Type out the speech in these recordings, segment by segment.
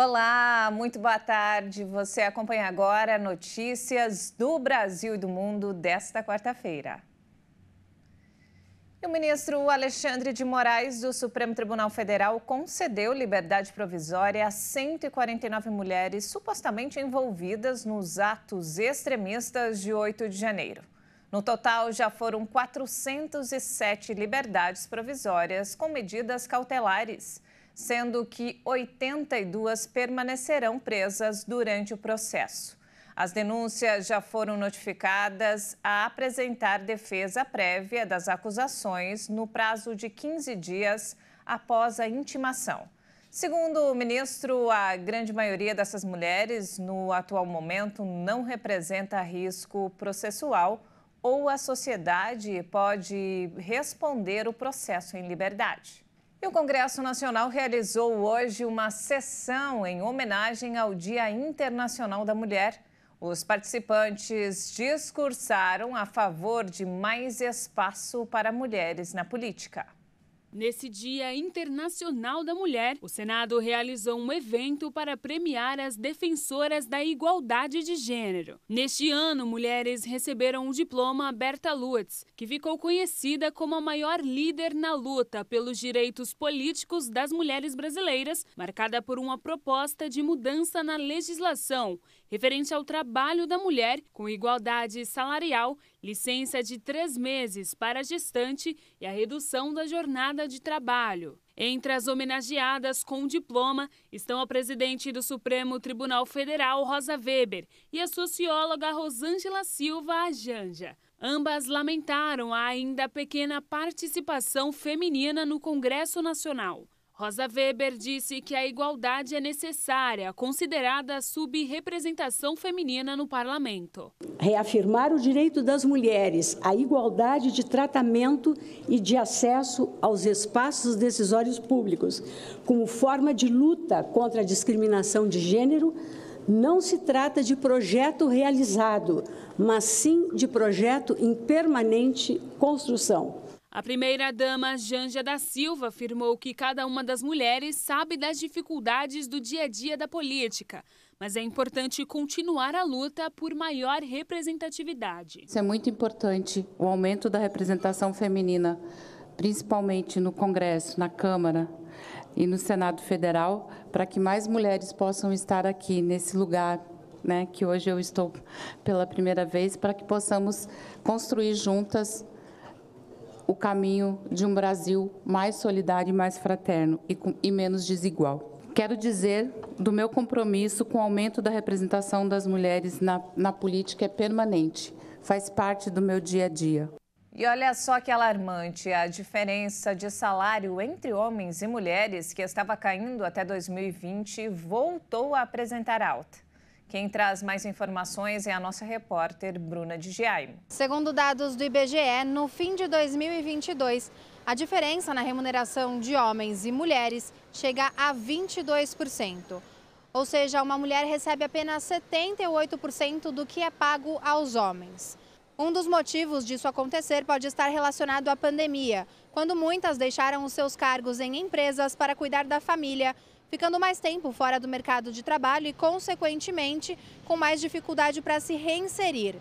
Olá, muito boa tarde. Você acompanha agora notícias do Brasil e do mundo desta quarta-feira. O ministro Alexandre de Moraes do Supremo Tribunal Federal concedeu liberdade provisória a 149 mulheres supostamente envolvidas nos atos extremistas de 8 de janeiro. No total, já foram 407 liberdades provisórias com medidas cautelares sendo que 82 permanecerão presas durante o processo. As denúncias já foram notificadas a apresentar defesa prévia das acusações no prazo de 15 dias após a intimação. Segundo o ministro, a grande maioria dessas mulheres, no atual momento, não representa risco processual ou a sociedade pode responder o processo em liberdade. E o Congresso Nacional realizou hoje uma sessão em homenagem ao Dia Internacional da Mulher. Os participantes discursaram a favor de mais espaço para mulheres na política. Nesse Dia Internacional da Mulher, o Senado realizou um evento para premiar as defensoras da igualdade de gênero. Neste ano, mulheres receberam o diploma Berta Lutz, que ficou conhecida como a maior líder na luta pelos direitos políticos das mulheres brasileiras, marcada por uma proposta de mudança na legislação referente ao trabalho da mulher com igualdade salarial, licença de três meses para gestante e a redução da jornada de trabalho. Entre as homenageadas com diploma estão a presidente do Supremo Tribunal Federal, Rosa Weber, e a socióloga Rosângela Silva Ajanja. Ambas lamentaram a ainda pequena participação feminina no Congresso Nacional. Rosa Weber disse que a igualdade é necessária, considerada a subrepresentação feminina no parlamento. Reafirmar o direito das mulheres à igualdade de tratamento e de acesso aos espaços decisórios públicos, como forma de luta contra a discriminação de gênero, não se trata de projeto realizado, mas sim de projeto em permanente construção. A primeira-dama Janja da Silva afirmou que cada uma das mulheres sabe das dificuldades do dia a dia da política, mas é importante continuar a luta por maior representatividade. Isso é muito importante, o aumento da representação feminina, principalmente no Congresso, na Câmara e no Senado Federal, para que mais mulheres possam estar aqui nesse lugar né, que hoje eu estou pela primeira vez, para que possamos construir juntas o caminho de um Brasil mais solidário e mais fraterno e, com, e menos desigual quero dizer do meu compromisso com o aumento da representação das mulheres na, na, política é permanente, faz parte do meu dia a dia. E olha só que alarmante a diferença de salário entre homens e mulheres que estava caindo até 2020 voltou a apresentar alta. Quem traz mais informações é a nossa repórter Bruna de Segundo dados do IBGE, no fim de 2022, a diferença na remuneração de homens e mulheres chega a 22%. Ou seja, uma mulher recebe apenas 78% do que é pago aos homens. Um dos motivos disso acontecer pode estar relacionado à pandemia, quando muitas deixaram os seus cargos em empresas para cuidar da família ficando mais tempo fora do mercado de trabalho e, consequentemente, com mais dificuldade para se reinserir.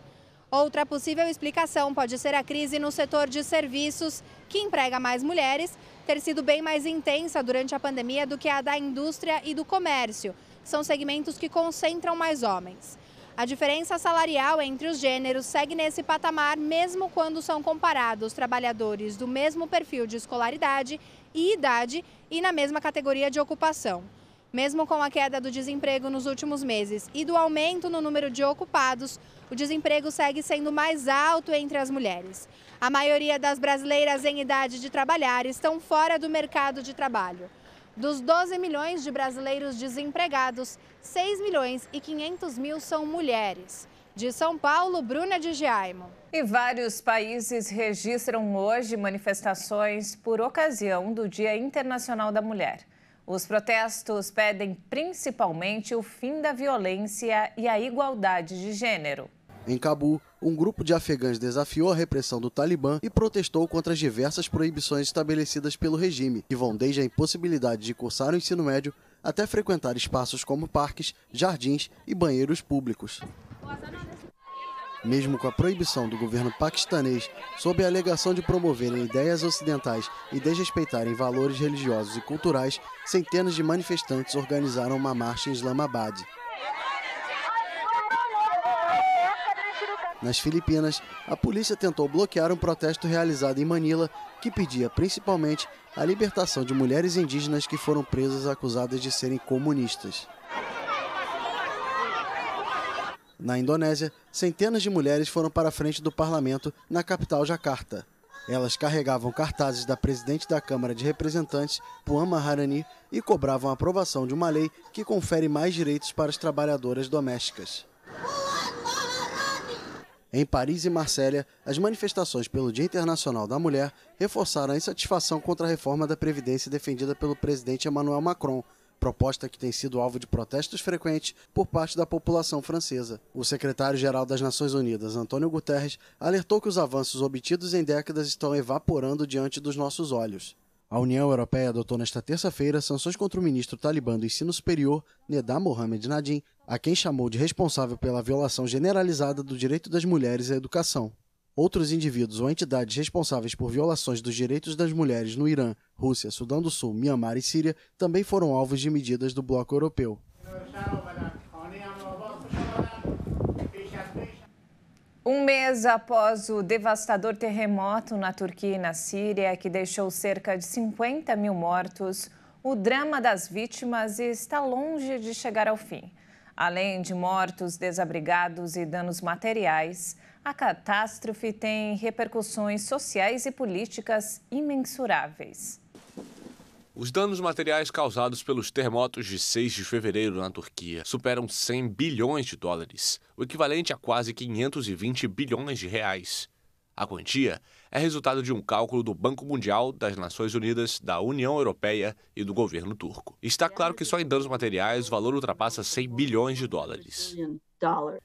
Outra possível explicação pode ser a crise no setor de serviços, que emprega mais mulheres, ter sido bem mais intensa durante a pandemia do que a da indústria e do comércio, que são segmentos que concentram mais homens. A diferença salarial entre os gêneros segue nesse patamar, mesmo quando são comparados trabalhadores do mesmo perfil de escolaridade e idade e na mesma categoria de ocupação. Mesmo com a queda do desemprego nos últimos meses e do aumento no número de ocupados, o desemprego segue sendo mais alto entre as mulheres. A maioria das brasileiras em idade de trabalhar estão fora do mercado de trabalho. Dos 12 milhões de brasileiros desempregados, 6 milhões e 500 mil são mulheres. De São Paulo, Bruna de Giaimo. E vários países registram hoje manifestações por ocasião do Dia Internacional da Mulher. Os protestos pedem principalmente o fim da violência e a igualdade de gênero. Em Cabu, um grupo de afegãs desafiou a repressão do Talibã e protestou contra as diversas proibições estabelecidas pelo regime, que vão desde a impossibilidade de cursar o ensino médio até frequentar espaços como parques, jardins e banheiros públicos. Mesmo com a proibição do governo paquistanês, sob a alegação de promoverem ideias ocidentais e desrespeitarem valores religiosos e culturais, centenas de manifestantes organizaram uma marcha em Islamabad. Nas Filipinas, a polícia tentou bloquear um protesto realizado em Manila que pedia principalmente a libertação de mulheres indígenas que foram presas acusadas de serem comunistas. Na Indonésia, centenas de mulheres foram para a frente do parlamento na capital Jakarta. Elas carregavam cartazes da presidente da Câmara de Representantes, Puama Harani, e cobravam a aprovação de uma lei que confere mais direitos para as trabalhadoras domésticas. Em Paris e Marsella, as manifestações pelo Dia Internacional da Mulher reforçaram a insatisfação contra a reforma da Previdência defendida pelo presidente Emmanuel Macron, proposta que tem sido alvo de protestos frequentes por parte da população francesa. O secretário-geral das Nações Unidas, Antônio Guterres, alertou que os avanços obtidos em décadas estão evaporando diante dos nossos olhos. A União Europeia adotou nesta terça-feira sanções contra o ministro talibã do ensino superior, Neda Mohamed Nadim, a quem chamou de responsável pela violação generalizada do direito das mulheres à educação outros indivíduos ou entidades responsáveis por violações dos direitos das mulheres no Irã, Rússia, Sudão do Sul, Mianmar e Síria também foram alvos de medidas do bloco europeu. Um mês após o devastador terremoto na Turquia e na Síria, que deixou cerca de 50 mil mortos, o drama das vítimas está longe de chegar ao fim. Além de mortos, desabrigados e danos materiais, a catástrofe tem repercussões sociais e políticas imensuráveis. Os danos materiais causados pelos terremotos de 6 de fevereiro na Turquia superam 100 bilhões de dólares, o equivalente a quase 520 bilhões de reais. A quantia é resultado de um cálculo do Banco Mundial, das Nações Unidas, da União Europeia e do governo turco. Está claro que só em danos materiais o valor ultrapassa 100 bilhões de dólares.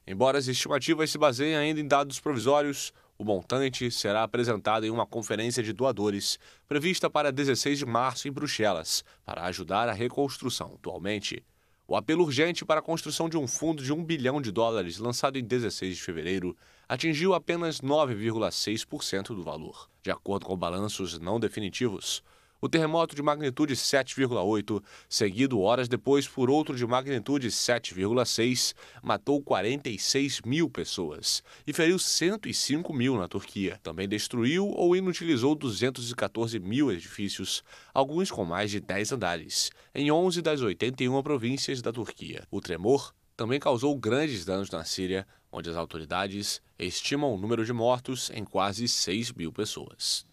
Embora as estimativas se baseiem ainda em dados provisórios, o montante será apresentado em uma conferência de doadores prevista para 16 de março em Bruxelas, para ajudar a reconstrução. Atualmente, o apelo urgente para a construção de um fundo de 1 bilhão de dólares, lançado em 16 de fevereiro, atingiu apenas 9,6% do valor, de acordo com balanços não definitivos. O terremoto de magnitude 7,8, seguido horas depois por outro de magnitude 7,6, matou 46 mil pessoas e feriu 105 mil na Turquia. Também destruiu ou inutilizou 214 mil edifícios, alguns com mais de 10 andares, em 11 das 81 províncias da Turquia. O tremor também causou grandes danos na Síria, onde as autoridades estimam o número de mortos em quase 6 mil pessoas.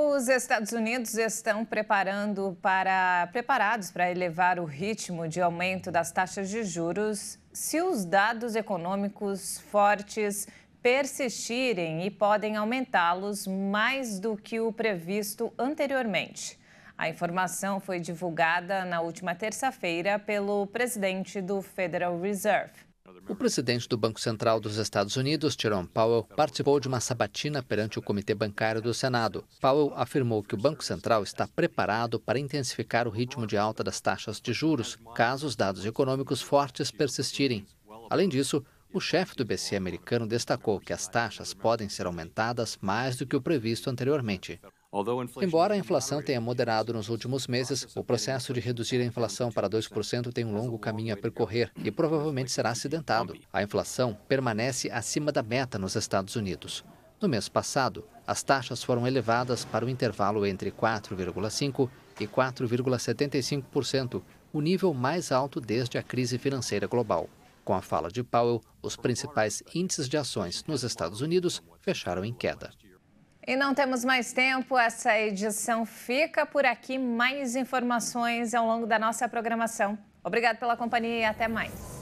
Os Estados Unidos estão preparando para, preparados para elevar o ritmo de aumento das taxas de juros se os dados econômicos fortes persistirem e podem aumentá-los mais do que o previsto anteriormente. A informação foi divulgada na última terça-feira pelo presidente do Federal Reserve. O presidente do Banco Central dos Estados Unidos, Jerome Powell, participou de uma sabatina perante o Comitê Bancário do Senado. Powell afirmou que o Banco Central está preparado para intensificar o ritmo de alta das taxas de juros, caso os dados econômicos fortes persistirem. Além disso, o chefe do BC americano destacou que as taxas podem ser aumentadas mais do que o previsto anteriormente. Embora a inflação tenha moderado nos últimos meses, o processo de reduzir a inflação para 2% tem um longo caminho a percorrer e provavelmente será acidentado. A inflação permanece acima da meta nos Estados Unidos. No mês passado, as taxas foram elevadas para o intervalo entre 4,5% e 4,75%, o nível mais alto desde a crise financeira global. Com a fala de Powell, os principais índices de ações nos Estados Unidos fecharam em queda. E não temos mais tempo, essa edição fica por aqui. Mais informações ao longo da nossa programação. Obrigado pela companhia e até mais.